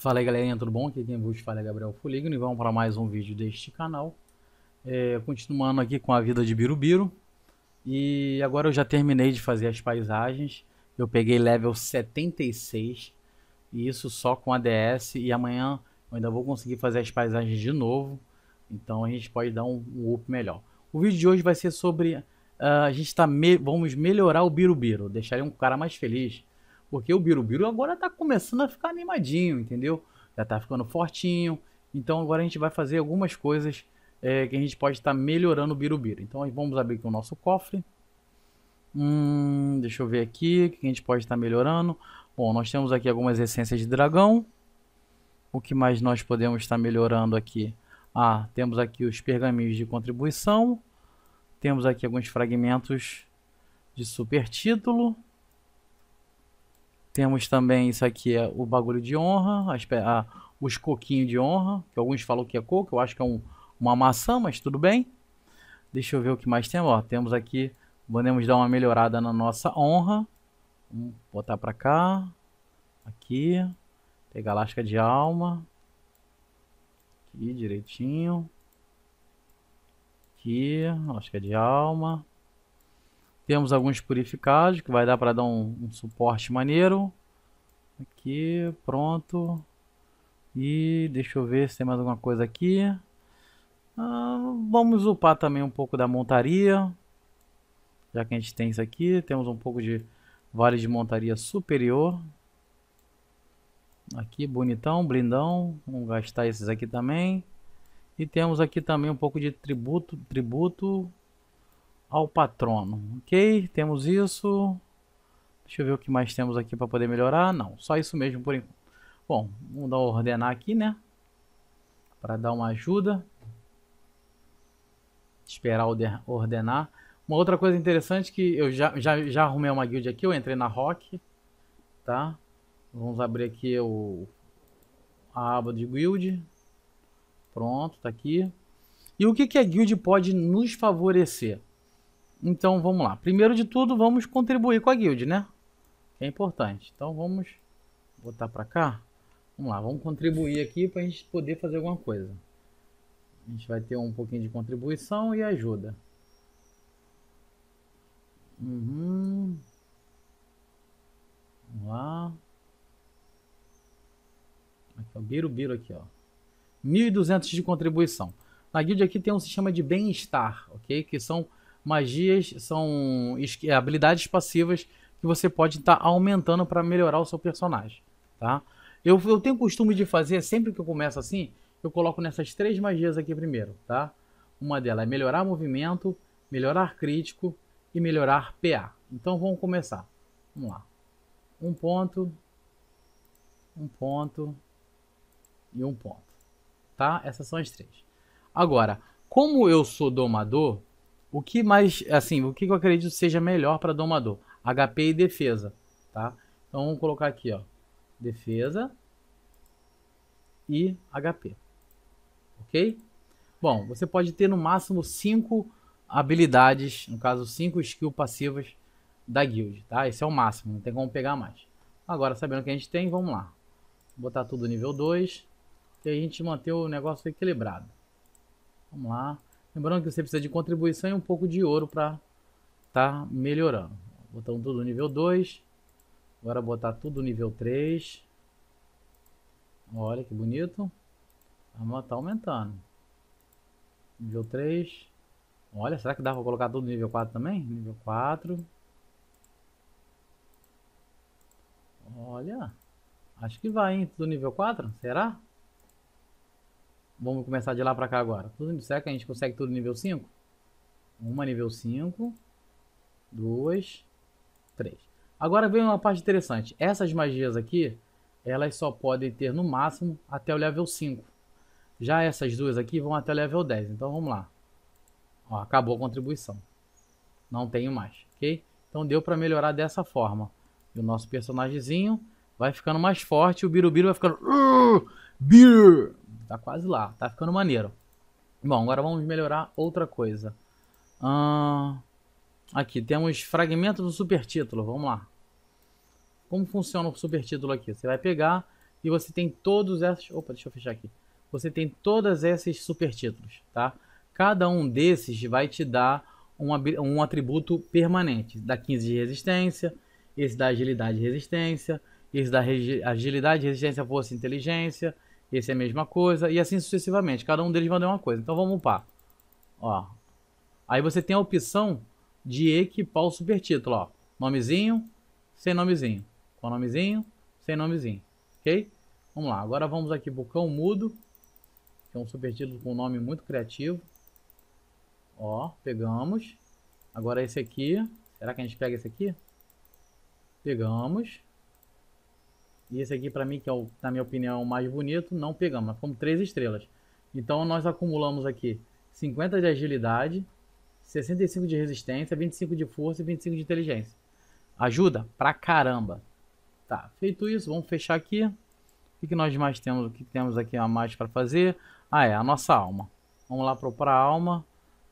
Fala aí galerinha, tudo bom? Aqui quem vos fala é Gabriel Foligno e vamos para mais um vídeo deste canal. É, continuando aqui com a vida de Birubiru. E agora eu já terminei de fazer as paisagens. Eu peguei level 76 e isso só com a DS e amanhã eu ainda vou conseguir fazer as paisagens de novo. Então a gente pode dar um, um up melhor. O vídeo de hoje vai ser sobre uh, a gente tá me vamos melhorar o Birubiru, deixar ele um cara mais feliz, porque o Birubiru agora está começando a ficar animadinho, entendeu? Já está ficando fortinho. Então agora a gente vai fazer algumas coisas é, que a gente pode estar tá melhorando o Birubiru. Então vamos abrir aqui o nosso cofre. Hum, deixa eu ver aqui o que a gente pode estar tá melhorando. Bom, nós temos aqui algumas essências de dragão. O que mais nós podemos estar tá melhorando aqui? Ah, temos aqui os pergaminhos de contribuição. Temos aqui alguns fragmentos de super título. Temos também isso aqui, é o bagulho de honra, a, os coquinhos de honra, que alguns falam que é coco, eu acho que é um, uma maçã, mas tudo bem. Deixa eu ver o que mais temos. Ó, temos aqui, podemos dar uma melhorada na nossa honra. Vamos hum, botar para cá. Aqui. Pegar lasca de alma. Aqui direitinho. Aqui, lasca de alma. Temos alguns purificados, que vai dar para dar um, um suporte maneiro. Aqui, pronto. E deixa eu ver se tem mais alguma coisa aqui. Ah, vamos upar também um pouco da montaria. Já que a gente tem isso aqui. Temos um pouco de vale de montaria superior. Aqui, bonitão, blindão. Vamos gastar esses aqui também. E temos aqui também um pouco de tributo, tributo ao patrono. Ok, temos isso. Deixa eu ver o que mais temos aqui para poder melhorar. Não, só isso mesmo por enquanto. Bom, vamos dar ordenar aqui, né? Para dar uma ajuda. Esperar ordenar. Uma outra coisa interessante que eu já, já, já arrumei uma guild aqui. Eu entrei na Rock, tá? Vamos abrir aqui o, a aba de guild. Pronto, tá aqui. E o que, que a guild pode nos favorecer? Então vamos lá. Primeiro de tudo, vamos contribuir com a guild, né? Que é importante. Então vamos botar para cá. Vamos lá, vamos contribuir aqui para a gente poder fazer alguma coisa. A gente vai ter um pouquinho de contribuição e ajuda. Uhum. Vamos lá. Aqui, o Birubiru aqui, ó. 1.200 de contribuição. Na guild aqui tem um sistema de bem-estar, ok? Que são magias são é, habilidades passivas que você pode estar tá aumentando para melhorar o seu personagem, tá? Eu, eu tenho costume de fazer, sempre que eu começo assim, eu coloco nessas três magias aqui primeiro, tá? Uma delas é melhorar movimento, melhorar crítico e melhorar PA. Então vamos começar. Vamos lá. Um ponto, um ponto e um ponto, tá? Essas são as três. Agora, como eu sou domador, o que mais, assim, o que eu acredito seja melhor para domador? HP e defesa, tá? Então vamos colocar aqui, ó, defesa e HP, ok? Bom, você pode ter no máximo 5 habilidades, no caso 5 skills passivas da guild, tá? Esse é o máximo, não tem como pegar mais. Agora, sabendo o que a gente tem, vamos lá. Vou botar tudo nível 2 e a gente manter o negócio equilibrado. Vamos lá. Lembrando que você precisa de contribuição e um pouco de ouro para tá melhorando. Botamos tudo nível 2. Agora botar tudo nível 3. Olha que bonito. A tá aumentando. Nível 3. Olha, será que dá para colocar tudo nível 4 também? Nível 4. Olha. Acho que vai, hein? Tudo nível 4? Será? Vamos começar de lá pra cá agora. Tudo, certo? que a gente consegue tudo nível 5? Uma nível 5. Duas. Três. Agora vem uma parte interessante. Essas magias aqui, elas só podem ter no máximo até o level 5. Já essas duas aqui vão até o level 10. Então vamos lá. Ó, acabou a contribuição. Não tenho mais, ok? Então deu para melhorar dessa forma. E o nosso personagemzinho vai ficando mais forte. O Birubiru vai ficando... Uh, Tá quase lá. Tá ficando maneiro. Bom, agora vamos melhorar outra coisa. Ah, aqui temos fragmentos do supertítulo. Vamos lá. Como funciona o supertítulo aqui? Você vai pegar e você tem todos esses... Opa, deixa eu fechar aqui. Você tem todos esses supertítulos, tá? Cada um desses vai te dar um, um atributo permanente. Dá 15 de resistência, esse dá agilidade e resistência, esse dá agilidade, resistência, força e inteligência, esse é a mesma coisa. E assim sucessivamente. Cada um deles vai dar uma coisa. Então vamos upar. Ó. Aí você tem a opção de equipar o supertítulo. Ó. Nomezinho, sem nomezinho. Com nomezinho, sem nomezinho. Ok? Vamos lá. Agora vamos aqui pro Cão Mudo. Que é um supertítulo com um nome muito criativo. Ó, pegamos. Agora esse aqui. Será que a gente pega esse aqui? Pegamos. E esse aqui, para mim, que é, o, na minha opinião, o mais bonito, não pegamos. mas fomos três estrelas. Então, nós acumulamos aqui 50 de agilidade, 65 de resistência, 25 de força e 25 de inteligência. Ajuda pra caramba. Tá, feito isso, vamos fechar aqui. O que nós mais temos? O que temos aqui a mais para fazer? Ah, é, a nossa alma. Vamos lá procurar a alma.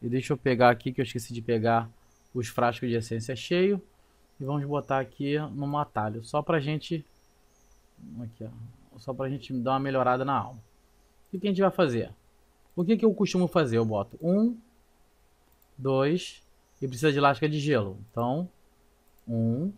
E deixa eu pegar aqui, que eu esqueci de pegar os frascos de essência cheio. E vamos botar aqui no atalho, só pra gente Aqui, é ó. É? Só gente dar uma melhorada na alma. O que a gente vai fazer? O que, que eu costumo fazer? Eu boto um, dois e precisa de lasca de gelo. Então, um,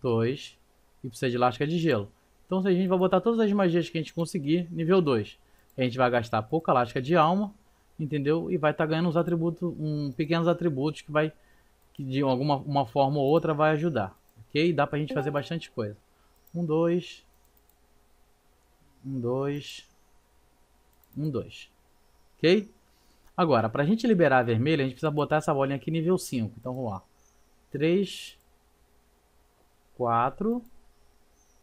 dois e precisa de lasca de gelo. Então a gente vai botar todas as magias que a gente conseguir nível 2. A gente vai gastar pouca lasca de alma, entendeu? E vai estar tá ganhando uns atributos, um, pequenos atributos que vai, que de alguma uma forma ou outra vai ajudar, ok? Dá pra gente fazer bastante coisa. Um, dois. Um, dois. Um, dois. Ok? Agora, para a gente liberar a vermelha, a gente precisa botar essa bolinha aqui nível 5. Então, vamos lá. 3, 4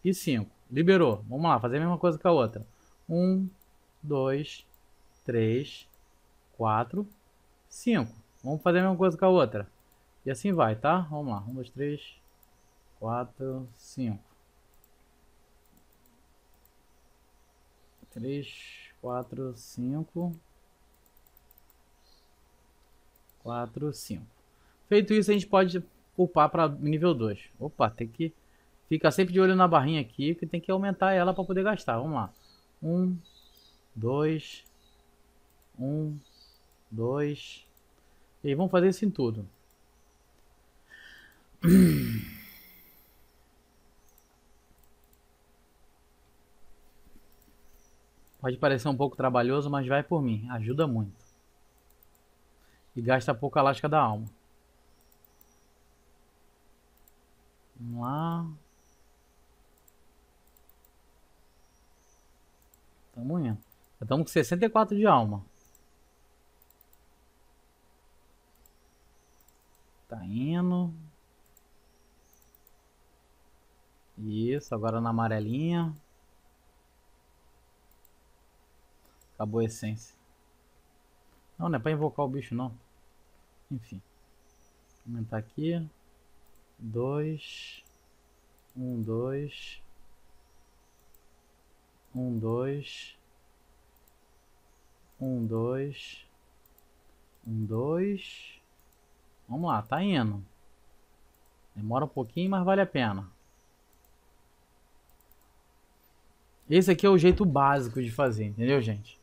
e 5. Liberou. Vamos lá, fazer a mesma coisa com a outra. 1, 2, 3, 4, 5. Vamos fazer a mesma coisa com a outra. E assim vai, tá? Vamos lá. 1, 2, 3, 4, 5. três, quatro, cinco, quatro, cinco. Feito isso, a gente pode upar para nível 2. Opa, tem que ficar sempre de olho na barrinha aqui, que tem que aumentar ela para poder gastar. Vamos lá. Um, dois, um, dois. E vamos fazer isso em tudo. Pode parecer um pouco trabalhoso, mas vai por mim, ajuda muito. E gasta pouco a lasca da alma. Vamos lá. Tamo indo. Já estamos com 64 de alma. Tá indo. Isso, agora na amarelinha. Acabou a essência. Não, não é pra invocar o bicho, não. Enfim. Aumentar aqui. Dois. Um, dois. Um, dois. Um, dois. Um, dois. Vamos lá, tá indo. Demora um pouquinho, mas vale a pena. Esse aqui é o jeito básico de fazer, entendeu, gente?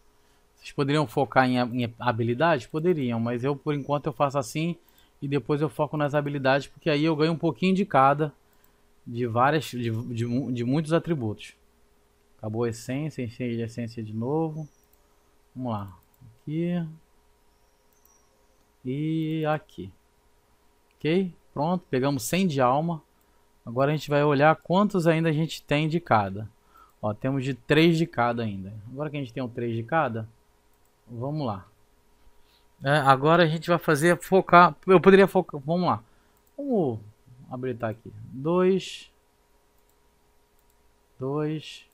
Eles poderiam focar em, em habilidades? Poderiam, mas eu por enquanto eu faço assim e depois eu foco nas habilidades, porque aí eu ganho um pouquinho de cada, de várias, de, de, de muitos atributos. Acabou a essência, enchei de essência de novo. Vamos lá. Aqui. E aqui. Ok? Pronto, pegamos 100 de alma. Agora a gente vai olhar quantos ainda a gente tem de cada. Ó, temos de 3 de cada ainda. Agora que a gente tem um 3 de cada, Vamos lá. É, agora a gente vai fazer focar. Eu poderia focar. Vamos lá. Vamos habilitar aqui. 2. 2.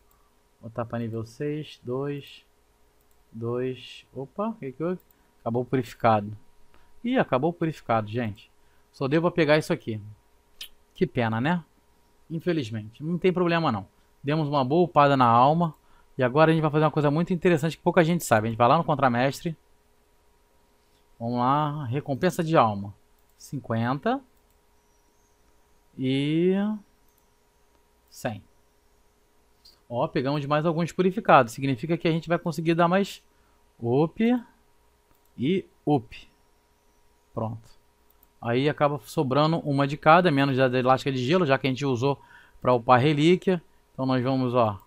Botar para nível 6. 2. 2. Opa, o que, que houve? Acabou purificado. Ih, acabou purificado, gente. Só devo pegar isso aqui. Que pena, né? Infelizmente. Não tem problema não. Demos uma boa upada na alma. E agora a gente vai fazer uma coisa muito interessante que pouca gente sabe. A gente vai lá no contramestre. Vamos lá, recompensa de alma. 50 e 100. Ó, pegamos mais alguns purificados. Significa que a gente vai conseguir dar mais up e up. Pronto. Aí acaba sobrando uma de cada, menos a elástica de gelo, já que a gente usou para upar relíquia. Então nós vamos, ó,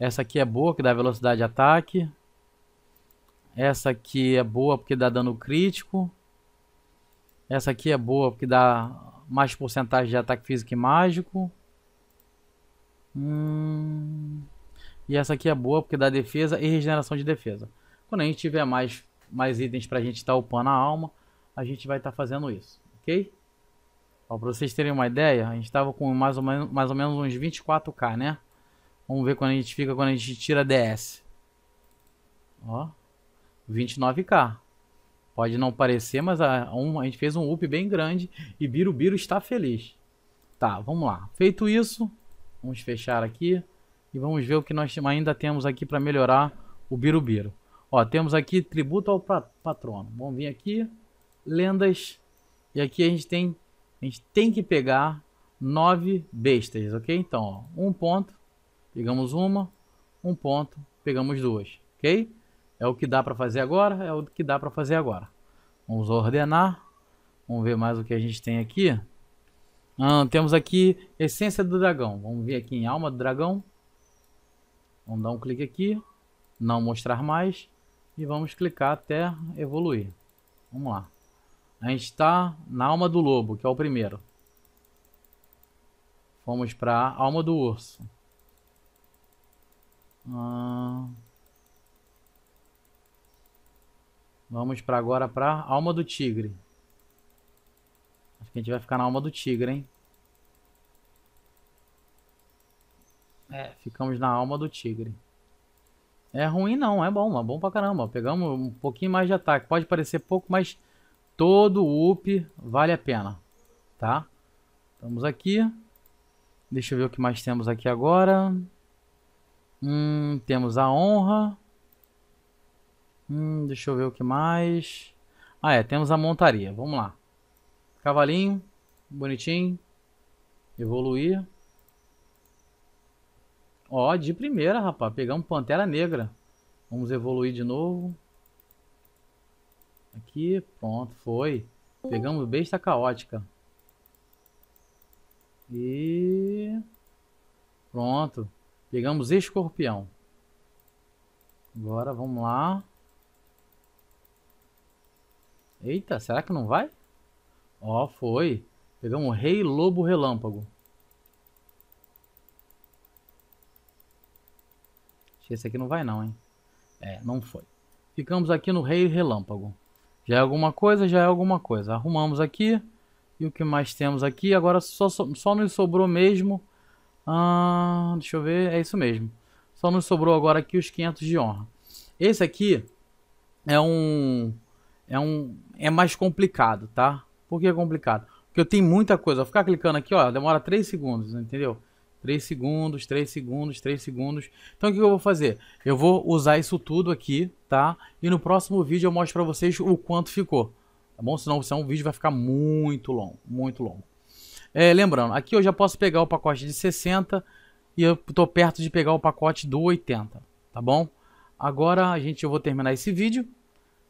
essa aqui é boa, que dá velocidade de ataque. Essa aqui é boa porque dá dano crítico. Essa aqui é boa porque dá mais porcentagem de ataque físico e mágico. Hum... E essa aqui é boa porque dá defesa e regeneração de defesa. Quando a gente tiver mais, mais itens pra gente estar tá upando a alma, a gente vai estar tá fazendo isso, ok? Ó, pra vocês terem uma ideia, a gente estava com mais ou, menos, mais ou menos uns 24k, né? Vamos ver quando a gente fica quando a gente tira DS. Ó, 29k. Pode não parecer, mas a, um, a gente fez um up bem grande e Birubiru está feliz. Tá, vamos lá. Feito isso, vamos fechar aqui e vamos ver o que nós ainda temos aqui para melhorar o Birubiru. Ó, temos aqui tributo ao patrono. Vamos vir aqui, lendas, e aqui a gente tem, a gente tem que pegar nove bestas, ok? Então, ó, um ponto, pegamos uma, um ponto, pegamos duas, ok? É o que dá para fazer agora, é o que dá para fazer agora. Vamos ordenar, vamos ver mais o que a gente tem aqui. Ah, temos aqui essência do dragão, vamos vir aqui em alma do dragão. Vamos dar um clique aqui, não mostrar mais e vamos clicar até evoluir. Vamos lá. A gente está na alma do lobo, que é o primeiro. vamos para a alma do urso. Ah. Vamos para agora para Alma do Tigre. Acho que a gente vai ficar na Alma do Tigre, hein? É, ficamos na Alma do Tigre. É ruim não, é bom, é bom pra caramba. Pegamos um pouquinho mais de ataque. Pode parecer pouco, mas todo up vale a pena, tá? Estamos aqui. Deixa eu ver o que mais temos aqui agora. Hum, temos a honra. Hum, deixa eu ver o que mais. Ah, é, temos a montaria. Vamos lá. Cavalinho, bonitinho. Evoluir. Ó, de primeira, rapaz. Pegamos Pantera Negra. Vamos evoluir de novo. Aqui, pronto, foi. Pegamos Besta Caótica. E... Pronto. Pegamos escorpião. Agora vamos lá. Eita, será que não vai? Ó, foi. Pegamos rei lobo relâmpago. Acho que esse aqui não vai não, hein? É, não foi. Ficamos aqui no rei relâmpago. Já é alguma coisa, já é alguma coisa. Arrumamos aqui. E o que mais temos aqui? Agora só, só nos sobrou mesmo ah, deixa eu ver, é isso mesmo. Só nos sobrou agora aqui os 500 de honra. Esse aqui é um é um é mais complicado, tá? Por que é complicado? Porque eu tenho muita coisa. Vou ficar clicando aqui, ó, demora 3 segundos, entendeu? 3 segundos, 3 segundos, 3 segundos. Então o que eu vou fazer? Eu vou usar isso tudo aqui, tá? E no próximo vídeo eu mostro pra vocês o quanto ficou, tá bom? Senão, senão o vídeo vai ficar muito longo, muito longo. É, lembrando, aqui eu já posso pegar o pacote de 60 e eu estou perto de pegar o pacote do 80, tá bom? Agora a gente, eu vou terminar esse vídeo.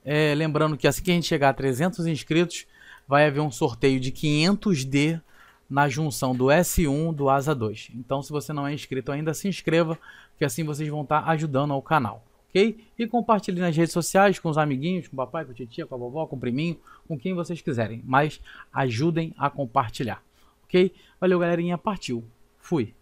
É, lembrando que assim que a gente chegar a 300 inscritos, vai haver um sorteio de 500D na junção do S1 do Asa 2. Então, se você não é inscrito ainda, se inscreva, que assim vocês vão estar ajudando ao canal, ok? E compartilhe nas redes sociais com os amiguinhos, com o papai, com a titia, com a vovó, com o priminho, com quem vocês quiserem. Mas ajudem a compartilhar ok? Valeu, galerinha. Partiu. Fui.